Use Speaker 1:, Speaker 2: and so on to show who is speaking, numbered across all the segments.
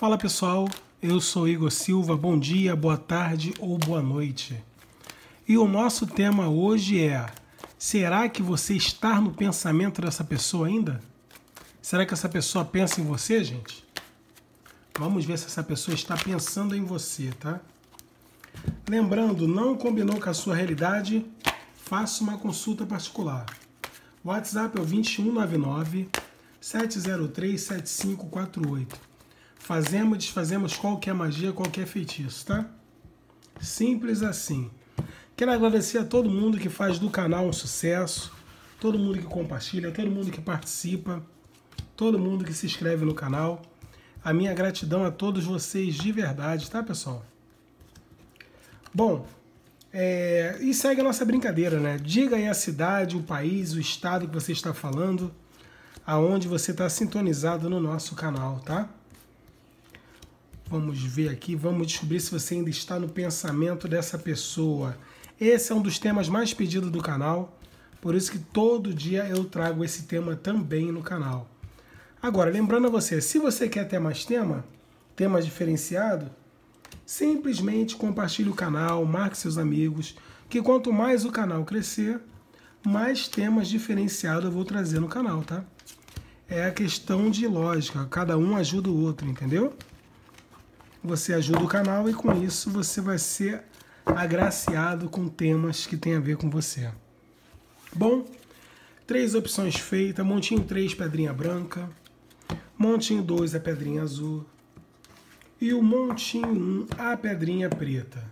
Speaker 1: Fala pessoal, eu sou Igor Silva. Bom dia, boa tarde ou boa noite. E o nosso tema hoje é: será que você está no pensamento dessa pessoa ainda? Será que essa pessoa pensa em você, gente? Vamos ver se essa pessoa está pensando em você, tá? Lembrando, não combinou com a sua realidade? Faça uma consulta particular. WhatsApp é o 2199 703 7548. Fazemos e desfazemos qualquer magia, qualquer feitiço, tá? Simples assim. Quero agradecer a todo mundo que faz do canal um sucesso, todo mundo que compartilha, todo mundo que participa, todo mundo que se inscreve no canal. A minha gratidão a todos vocês de verdade, tá, pessoal? Bom, é... e segue a nossa brincadeira, né? Diga aí a cidade, o país, o estado que você está falando, aonde você está sintonizado no nosso canal, tá? Vamos ver aqui, vamos descobrir se você ainda está no pensamento dessa pessoa. Esse é um dos temas mais pedidos do canal, por isso que todo dia eu trago esse tema também no canal. Agora, lembrando a você, se você quer ter mais tema, tema diferenciado, simplesmente compartilhe o canal, marque seus amigos, que quanto mais o canal crescer, mais temas diferenciados eu vou trazer no canal, tá? É a questão de lógica, cada um ajuda o outro, entendeu? você ajuda o canal e com isso você vai ser agraciado com temas que tem a ver com você. Bom, três opções feitas, montinho 3 pedrinha branca, montinho 2 a pedrinha azul e o montinho 1 a pedrinha preta.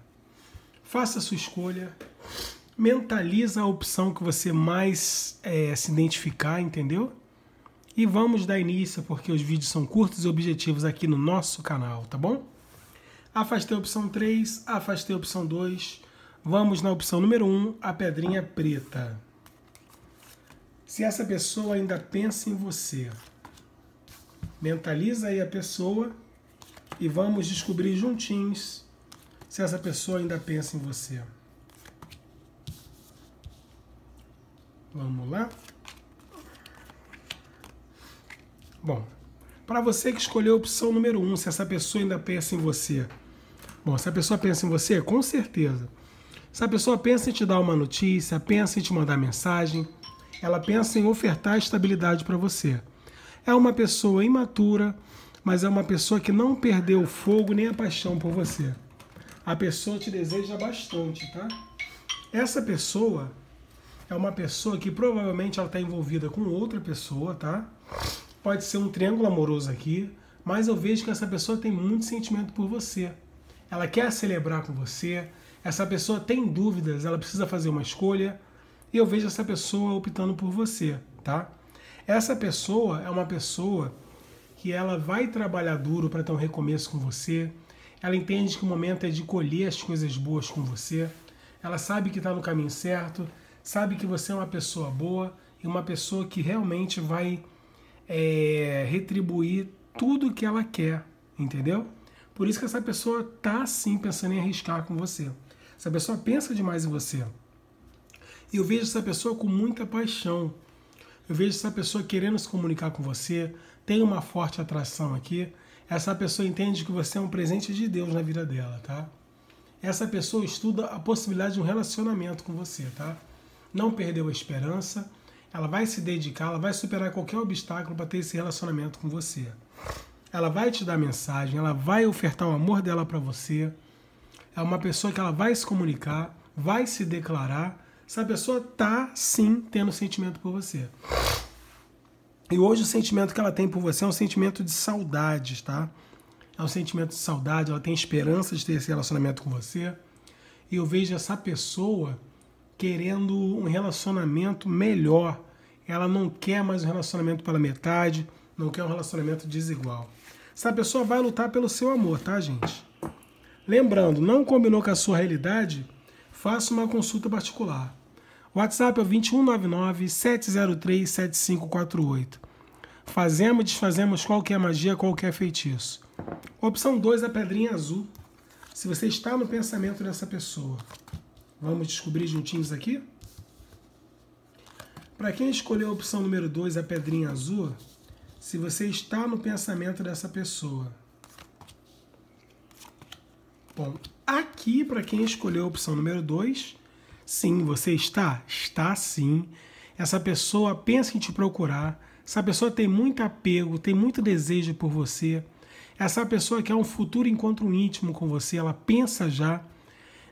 Speaker 1: Faça a sua escolha, mentaliza a opção que você mais é, se identificar, entendeu? E vamos dar início, porque os vídeos são curtos e objetivos aqui no nosso canal, tá bom? Afastei a opção 3, afastei a opção 2. Vamos na opção número 1, a pedrinha preta. Se essa pessoa ainda pensa em você, mentaliza aí a pessoa e vamos descobrir juntinhos se essa pessoa ainda pensa em você. Vamos lá? Bom, para você que escolheu a opção número 1, um, se essa pessoa ainda pensa em você, Bom, se a pessoa pensa em você, com certeza. Se a pessoa pensa em te dar uma notícia, pensa em te mandar mensagem, ela pensa em ofertar estabilidade para você. É uma pessoa imatura, mas é uma pessoa que não perdeu o fogo nem a paixão por você. A pessoa te deseja bastante, tá? Essa pessoa é uma pessoa que provavelmente ela está envolvida com outra pessoa, tá? Pode ser um triângulo amoroso aqui, mas eu vejo que essa pessoa tem muito sentimento por você ela quer celebrar com você, essa pessoa tem dúvidas, ela precisa fazer uma escolha e eu vejo essa pessoa optando por você, tá? Essa pessoa é uma pessoa que ela vai trabalhar duro para ter um recomeço com você, ela entende que o momento é de colher as coisas boas com você, ela sabe que está no caminho certo, sabe que você é uma pessoa boa e uma pessoa que realmente vai é, retribuir tudo que ela quer, entendeu? Por isso que essa pessoa tá sim pensando em arriscar com você. Essa pessoa pensa demais em você. E eu vejo essa pessoa com muita paixão. Eu vejo essa pessoa querendo se comunicar com você, tem uma forte atração aqui. Essa pessoa entende que você é um presente de Deus na vida dela, tá? Essa pessoa estuda a possibilidade de um relacionamento com você, tá? Não perdeu a esperança, ela vai se dedicar, ela vai superar qualquer obstáculo para ter esse relacionamento com você ela vai te dar mensagem, ela vai ofertar o amor dela para você. É uma pessoa que ela vai se comunicar, vai se declarar. Essa pessoa tá sim tendo sentimento por você. E hoje o sentimento que ela tem por você é um sentimento de saudade, tá? É um sentimento de saudade, ela tem esperança de ter esse relacionamento com você. E eu vejo essa pessoa querendo um relacionamento melhor. Ela não quer mais um relacionamento pela metade, não quer um relacionamento desigual. Essa pessoa vai lutar pelo seu amor, tá, gente? Lembrando, não combinou com a sua realidade? Faça uma consulta particular. WhatsApp é o 2199-703-7548. Fazemos e desfazemos qualquer magia, qualquer feitiço. Opção 2, é a pedrinha azul. Se você está no pensamento dessa pessoa, vamos descobrir juntinhos aqui? Para quem escolheu a opção número 2, a pedrinha azul, se você está no pensamento dessa pessoa. Bom, aqui para quem escolheu a opção número 2, sim, você está, está sim. Essa pessoa pensa em te procurar, essa pessoa tem muito apego, tem muito desejo por você. Essa pessoa quer um futuro encontro íntimo com você, ela pensa já,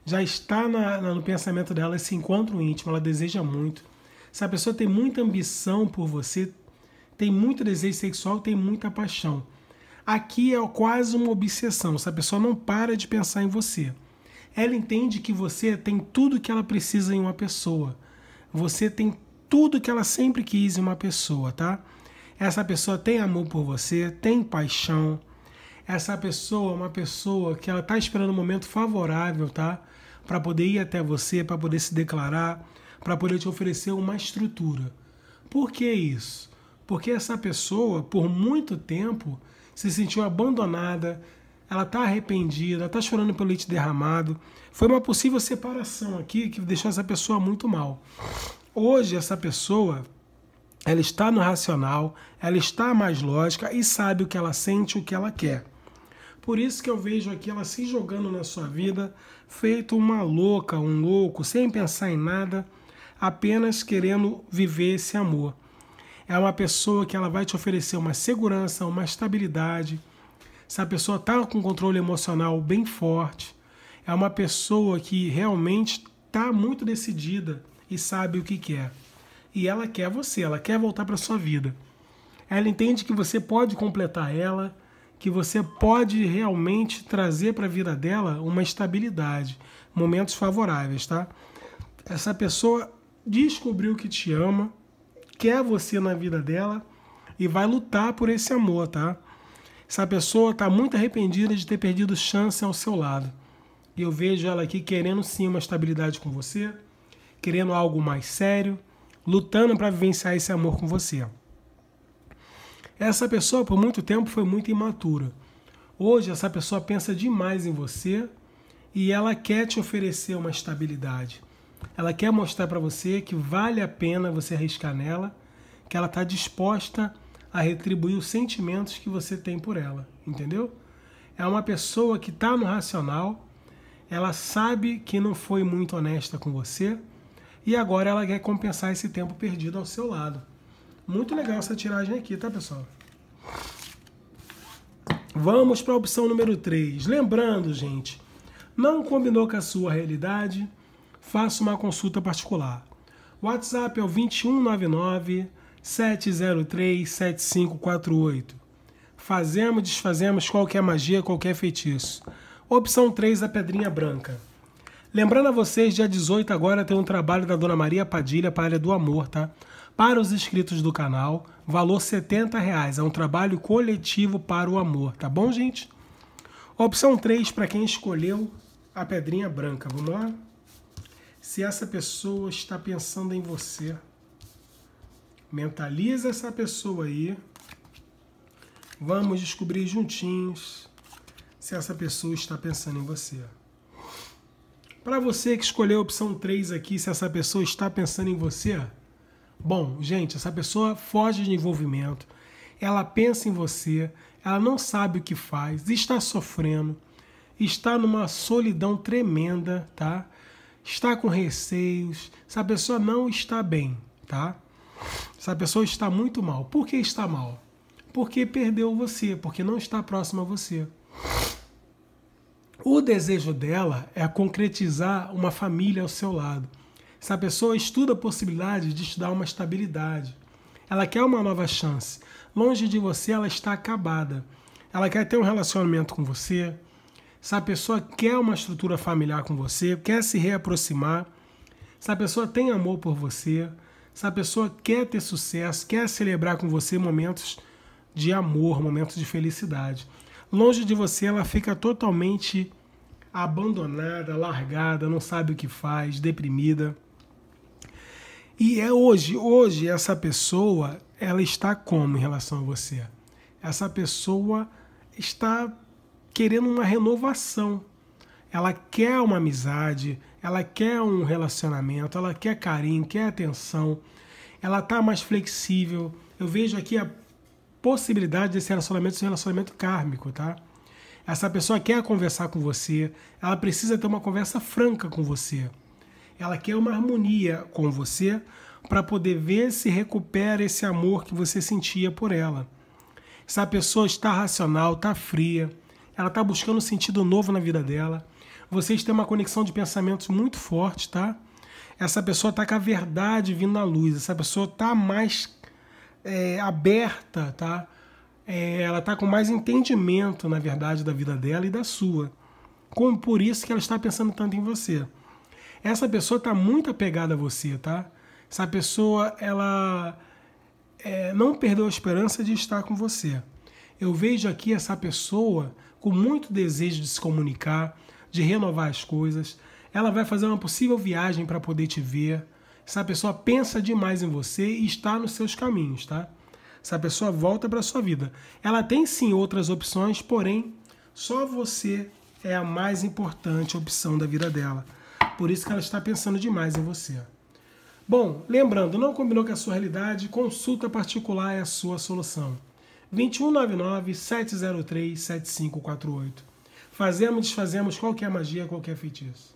Speaker 1: já está na, no pensamento dela esse encontro íntimo, ela deseja muito. Essa pessoa tem muita ambição por você, tem muito desejo sexual, tem muita paixão. Aqui é quase uma obsessão, essa pessoa não para de pensar em você. Ela entende que você tem tudo que ela precisa em uma pessoa. Você tem tudo que ela sempre quis em uma pessoa, tá? Essa pessoa tem amor por você, tem paixão. Essa pessoa é uma pessoa que ela está esperando um momento favorável, tá? Para poder ir até você, para poder se declarar, para poder te oferecer uma estrutura. Por que isso? Porque essa pessoa, por muito tempo, se sentiu abandonada, ela está arrependida, está chorando pelo leite derramado. Foi uma possível separação aqui que deixou essa pessoa muito mal. Hoje, essa pessoa ela está no racional, ela está mais lógica e sabe o que ela sente, o que ela quer. Por isso que eu vejo aqui ela se jogando na sua vida, feito uma louca, um louco, sem pensar em nada, apenas querendo viver esse amor é uma pessoa que ela vai te oferecer uma segurança, uma estabilidade. Essa pessoa está com controle emocional bem forte. É uma pessoa que realmente está muito decidida e sabe o que quer. E ela quer você, ela quer voltar para sua vida. Ela entende que você pode completar ela, que você pode realmente trazer para a vida dela uma estabilidade, momentos favoráveis, tá? Essa pessoa descobriu que te ama, quer você na vida dela e vai lutar por esse amor, tá? Essa pessoa está muito arrependida de ter perdido chance ao seu lado. E eu vejo ela aqui querendo sim uma estabilidade com você, querendo algo mais sério, lutando para vivenciar esse amor com você. Essa pessoa por muito tempo foi muito imatura. Hoje essa pessoa pensa demais em você e ela quer te oferecer uma estabilidade ela quer mostrar para você que vale a pena você arriscar nela, que ela está disposta a retribuir os sentimentos que você tem por ela, entendeu? É uma pessoa que está no racional, ela sabe que não foi muito honesta com você e agora ela quer compensar esse tempo perdido ao seu lado. Muito legal essa tiragem aqui, tá, pessoal? Vamos para a opção número 3. Lembrando, gente, não combinou com a sua realidade faça uma consulta particular. O WhatsApp é o 2199 703 7548. Fazemos, desfazemos qualquer magia, qualquer feitiço. Opção 3, a pedrinha branca. Lembrando a vocês, dia 18 agora tem um trabalho da Dona Maria Padilha para a área do amor, tá? Para os inscritos do canal, valor R$ 70. Reais. É um trabalho coletivo para o amor, tá bom, gente? Opção 3 para quem escolheu a pedrinha branca. Vamos lá? se essa pessoa está pensando em você. Mentaliza essa pessoa aí. Vamos descobrir juntinhos se essa pessoa está pensando em você. Para você que escolheu a opção 3 aqui, se essa pessoa está pensando em você, bom, gente, essa pessoa foge de envolvimento, ela pensa em você, ela não sabe o que faz, está sofrendo, está numa solidão tremenda, tá? está com receios, essa pessoa não está bem, tá? Essa pessoa está muito mal, por que está mal? Porque perdeu você, porque não está próximo a você. O desejo dela é concretizar uma família ao seu lado. Essa pessoa estuda a possibilidade de estudar uma estabilidade. Ela quer uma nova chance. Longe de você, ela está acabada. Ela quer ter um relacionamento com você, se a pessoa quer uma estrutura familiar com você, quer se reaproximar, se a pessoa tem amor por você, se a pessoa quer ter sucesso, quer celebrar com você momentos de amor, momentos de felicidade. Longe de você, ela fica totalmente abandonada, largada, não sabe o que faz, deprimida. E é hoje, hoje essa pessoa, ela está como em relação a você? Essa pessoa está querendo uma renovação. Ela quer uma amizade, ela quer um relacionamento, ela quer carinho, quer atenção, ela está mais flexível. Eu vejo aqui a possibilidade desse relacionamento ser um relacionamento kármico, tá? Essa pessoa quer conversar com você, ela precisa ter uma conversa franca com você. Ela quer uma harmonia com você para poder ver se recupera esse amor que você sentia por ela. Essa pessoa está racional, está fria, ela está buscando um sentido novo na vida dela. Vocês têm uma conexão de pensamentos muito forte, tá? Essa pessoa está com a verdade vindo à luz, essa pessoa está mais é, aberta, tá? É, ela está com mais entendimento, na verdade, da vida dela e da sua. Como por isso que ela está pensando tanto em você. Essa pessoa está muito apegada a você, tá? Essa pessoa, ela é, não perdeu a esperança de estar com você. Eu vejo aqui essa pessoa com muito desejo de se comunicar, de renovar as coisas. Ela vai fazer uma possível viagem para poder te ver. Essa pessoa pensa demais em você e está nos seus caminhos, tá? Essa pessoa volta para sua vida. Ela tem sim outras opções, porém, só você é a mais importante opção da vida dela. Por isso que ela está pensando demais em você. Bom, lembrando, não combinou com a sua realidade, consulta particular é a sua solução. 2199 703 7548. Fazemos, desfazemos qualquer magia, qualquer feitiço.